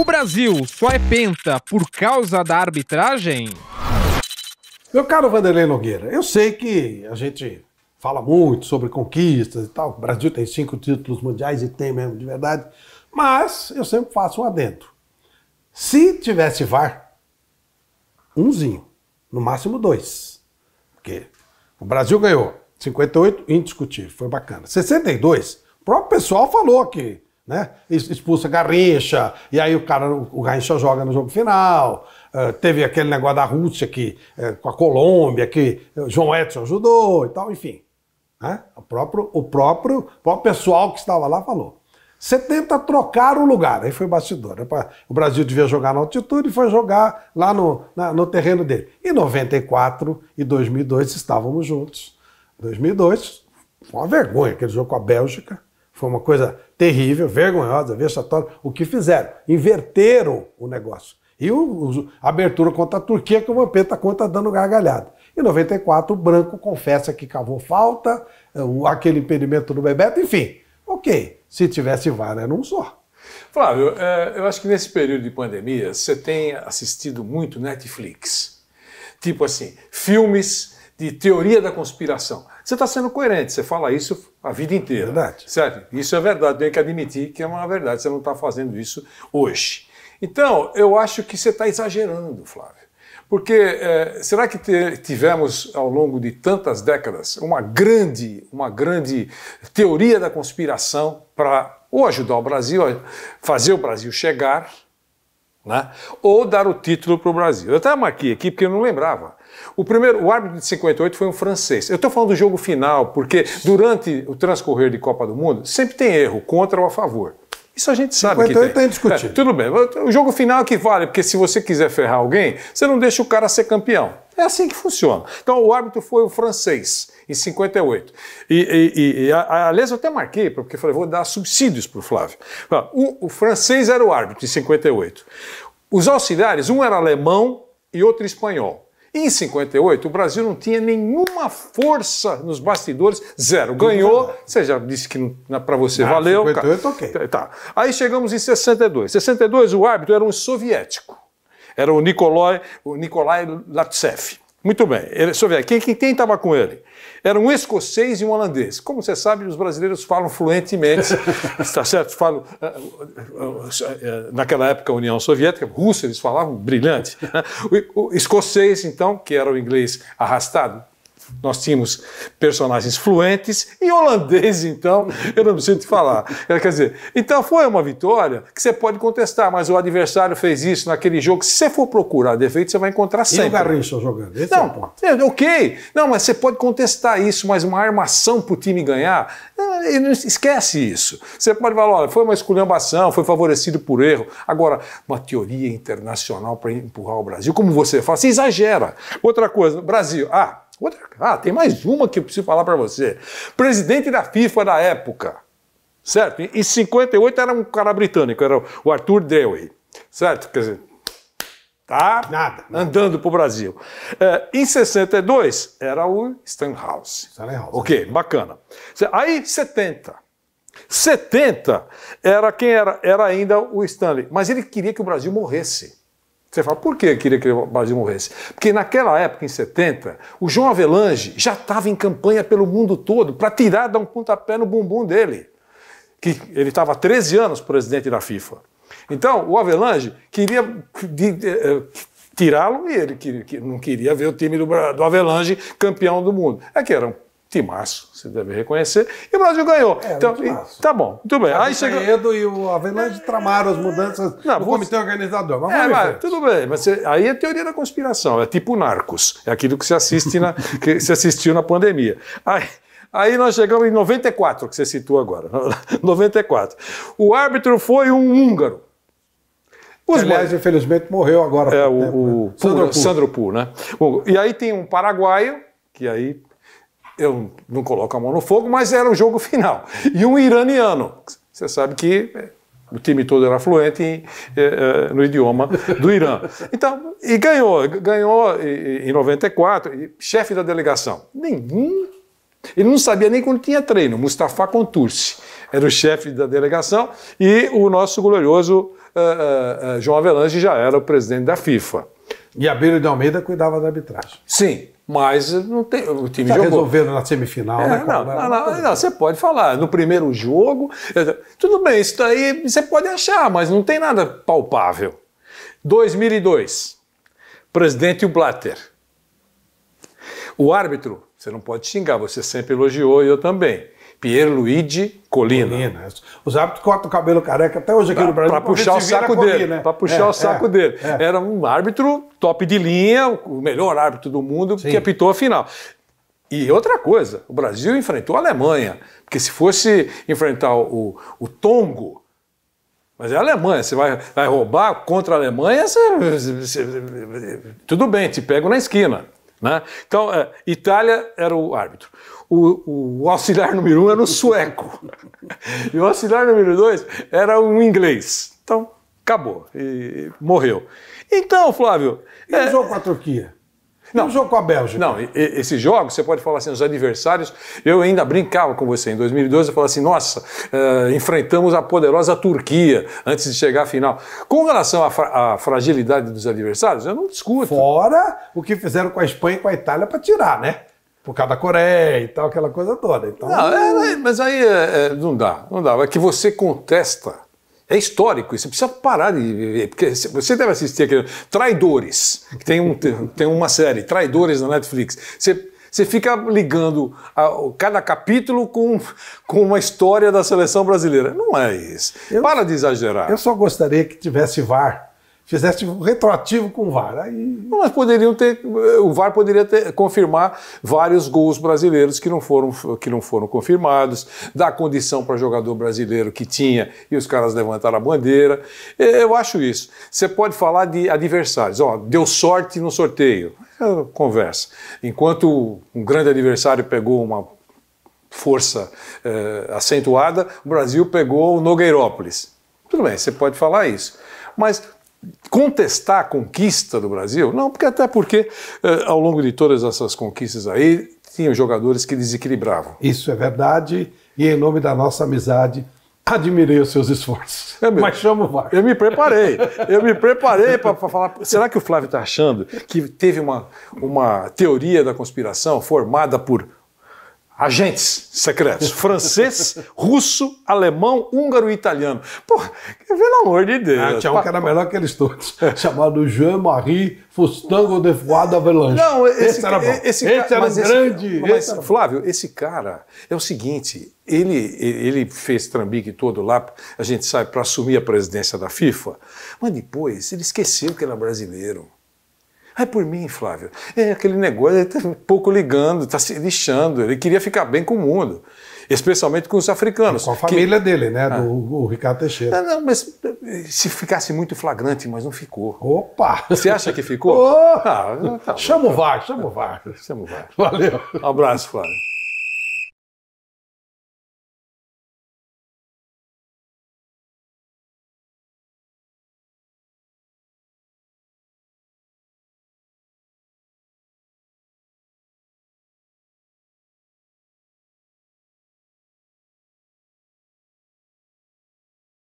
O Brasil só é penta por causa da arbitragem? Meu caro Vanderlei Nogueira, eu sei que a gente fala muito sobre conquistas e tal. O Brasil tem cinco títulos mundiais e tem mesmo, de verdade. Mas eu sempre faço um adendo. Se tivesse VAR, umzinho, no máximo dois. Porque o Brasil ganhou 58, indiscutível, foi bacana. 62, o próprio pessoal falou que né? Expulsa Garrincha, e aí o cara, o Garrincha joga no jogo final. Uh, teve aquele negócio da Rússia que, uh, com a Colômbia, que eh, João Edson ajudou e tal, enfim. Né? O, próprio, o próprio, o próprio pessoal que estava lá falou. Você tenta trocar o lugar. Aí foi bastidor. O Brasil devia jogar na altitude e foi jogar lá no, na, no terreno dele. E 94 e 2002 estávamos juntos. 2002 foi uma vergonha aquele jogo com a Bélgica foi uma coisa terrível, vergonhosa, vexatória, o que fizeram? Inverteram o negócio. E o, a abertura contra a Turquia, que o Vampeta tá conta tá dando gargalhada. Em 94, o Branco confessa que cavou falta, eh, aquele impedimento do Bebeto, enfim. Ok, se tivesse vara, era um só. Flávio, eh, eu acho que nesse período de pandemia você tem assistido muito Netflix. Tipo assim, filmes de teoria da conspiração. Você está sendo coerente, você fala isso a vida inteira. Verdade. Certo? Isso é verdade, tem que admitir que é uma verdade, você não está fazendo isso hoje. Então, eu acho que você está exagerando, Flávio. Porque é, será que tivemos ao longo de tantas décadas uma grande, uma grande teoria da conspiração para ou ajudar o Brasil a fazer o Brasil chegar, né? ou dar o título para o Brasil? Eu até marquei aqui porque eu não lembrava. O primeiro, o árbitro de 58 foi um francês. Eu estou falando do jogo final, porque durante o transcorrer de Copa do Mundo, sempre tem erro, contra ou a favor. Isso a gente sabe 58 que tem. Então, então é indiscutível. É, tudo bem. O jogo final é que vale, porque se você quiser ferrar alguém, você não deixa o cara ser campeão. É assim que funciona. Então, o árbitro foi o francês, em 58. E, e, e a, aliás, eu até marquei, porque falei, vou dar subsídios para o Flávio. O, o francês era o árbitro, em 58. Os auxiliares, um era alemão e outro espanhol. Em 58, o Brasil não tinha nenhuma força nos bastidores, zero. Ganhou, você já disse que é para você não, ah, valeu. 58, ok. Tá, tá. Aí chegamos em 62. 62, o árbitro era um soviético. Era o Nikolai, o Nikolai Latsev. Muito bem. Ele, deixa eu ver, quem estava com ele? Era um escocês e um holandês. Como você sabe, os brasileiros falam fluentemente, está certo? Falam, ah, ah, ah, naquela época, a União Soviética, russo, eles falavam brilhante. O, o escocês, então, que era o inglês arrastado, nós tínhamos personagens fluentes e holandês, então, eu não preciso te falar. É, quer dizer, então foi uma vitória que você pode contestar, mas o adversário fez isso naquele jogo. Se você for procurar defeito, você vai encontrar sempre. E o Garrincha jogando. Esse é não, é o ponto. É, ok. Não, mas você pode contestar isso, mas uma armação para o time ganhar, eh, esquece isso. Você pode falar, olha, foi uma esculhambação, foi favorecido por erro. Agora, uma teoria internacional para empurrar o Brasil, como você fala, você exagera. Outra coisa, Brasil, ah, Outra, ah, tem mais uma que eu preciso falar para você. Presidente da FIFA da época, certo? Em 58 era um cara britânico, era o Arthur Dewey, certo? Quer dizer, tá nada, andando para o Brasil. É, em 62 era o Stenhouse. Stenhouse. Ok, bacana. Aí 70. 70 era quem era? Era ainda o Stanley. Mas ele queria que o Brasil morresse. Você fala, por que eu queria que o Brasil morresse? Porque naquela época, em 70, o João Avelange já estava em campanha pelo mundo todo para tirar, dar um pontapé no bumbum dele. que Ele estava há 13 anos presidente da FIFA. Então, o Avelange queria eh, eh, tirá-lo e ele não queria ver o time do, do Avelange campeão do mundo. É que era um Timaço, você deve reconhecer. E o Brasil ganhou. É, então, e, tá bom, tudo bem. O aí chega... Edo e o Avelange é, tramaram as mudanças é. não, do você... comitê organizador. Mas é, mas, tudo bem, mas você... aí é teoria da conspiração, é tipo narcos. É aquilo que se assiste na... que se assistiu na pandemia. Aí, aí nós chegamos em 94, que você citou agora. 94. O árbitro foi um húngaro. Os Aliás, infelizmente morreu agora. É, o, né? o Sandro, Poo, né? Bom, né? E aí tem um paraguaio, que aí eu não coloco a mão no fogo, mas era o jogo final. E um iraniano. Você sabe que é, o time todo era fluente em, eh, eh, no idioma do Irã. Então, e ganhou, ganhou em 94, chefe da delegação. Nenhum. Ele não sabia nem quando tinha treino. Mustafa Contursi era o chefe da delegação e o nosso glorioso João Avelange já era o presidente da FIFA. E Abelho de Almeida cuidava da arbitragem. Sim, mas não tem, o time tá jogou. resolvendo na semifinal, é, né? Não, não, não, não, você pode falar. No primeiro jogo, tudo bem, isso daí você pode achar, mas não tem nada palpável. 2002, presidente Blatter. O árbitro, você não pode xingar, você sempre elogiou e eu também. Pierluigi Colina. Colina. É. Os árbitros cortam o cabelo careca até hoje aqui pra, no Brasil. Para puxar, o saco, dele, né? puxar é, o saco é, dele. É. Era um árbitro top de linha, o melhor árbitro do mundo, Sim. que apitou a final. E outra coisa, o Brasil enfrentou a Alemanha. Porque se fosse enfrentar o, o Tongo, mas é a Alemanha, você vai, vai roubar contra a Alemanha, você, você, você, tudo bem, te pego na esquina. Né? Então, é, Itália era o árbitro. O, o, auxiliar número um era o sueco. e o auxiliar número dois era um inglês. Então, acabou. E, morreu. Então, Flávio. E é, o jogo com a Turquia? Não. E o jogo com a Bélgica? Não, esse jogo, você pode falar assim, os adversários, eu ainda brincava com você, em 2012 eu falava assim, nossa, uh, enfrentamos a poderosa Turquia antes de chegar à final. Com relação à, fra fragilidade dos adversários, eu não discuto. Fora o que fizeram com a Espanha e com a Itália para tirar, né? por causa da Coreia e tal, aquela coisa toda. Então, não, é, mas aí é, é não dá, não dá. É que você contesta é histórico, você precisa parar de. Porque você deve assistir aquele. Traidores, que tem, um, tem uma série, Traidores na Netflix. Você, você fica ligando a, cada capítulo com, com uma história da seleção brasileira. Não é isso. Eu, Para de exagerar. Eu só gostaria que tivesse VAR fizesse um retroativo com o VAR. Aí... Mas poderiam ter, eh, o VAR poderia ter, confirmar vários gols brasileiros que não foram, que não foram confirmados, dar condição para jogador brasileiro que tinha e os caras levantaram a bandeira. Eh, eu acho isso. Você pode falar de adversários. Ó, deu sorte no sorteio. É conversa. Enquanto um grande adversário pegou uma força eh, acentuada, o Brasil pegou o Nogueirópolis. Tudo bem, você pode falar isso. Mas contestar a conquista do Brasil? Não, porque até porque eh, ao longo de todas essas conquistas aí tinham jogadores que desequilibravam. Isso é verdade e em nome da nossa amizade admirei os seus esforços. É Mas chamo o VAR. Eu me preparei. Eu me preparei para falar. Será que o Flávio está achando que teve uma, uma teoria da conspiração formada por agentes secretos. Francês, russo, alemão, húngaro e italiano. Pô, pelo amor de Deus. Ah, tinha um que era melhor que eles todos, chamado Jean-Marie Fustango de Voix Avelanche. Não, esse, esse, era bom. Esse, esse era um grande... Mas, esse, Flávio, esse cara é o seguinte, ele, ele fez trambique todo lá, a gente sabe, para assumir a presidência da FIFA, mas depois ele esqueceu que era é brasileiro. É por mim, Flávio. É aquele negócio, ele está pouco ligando, está se lixando. Ele queria ficar bem com o mundo, especialmente com os africanos. Com a família que... dele, né? Ah. Do Ricardo Teixeira. Não, ah, não, mas se ficasse muito flagrante, mas não ficou. Opa! Você acha que ficou? Oh! Ah, tá chama o então. VAR, chama o VAR. Chama o VAR. Valeu. Um abraço, Flávio.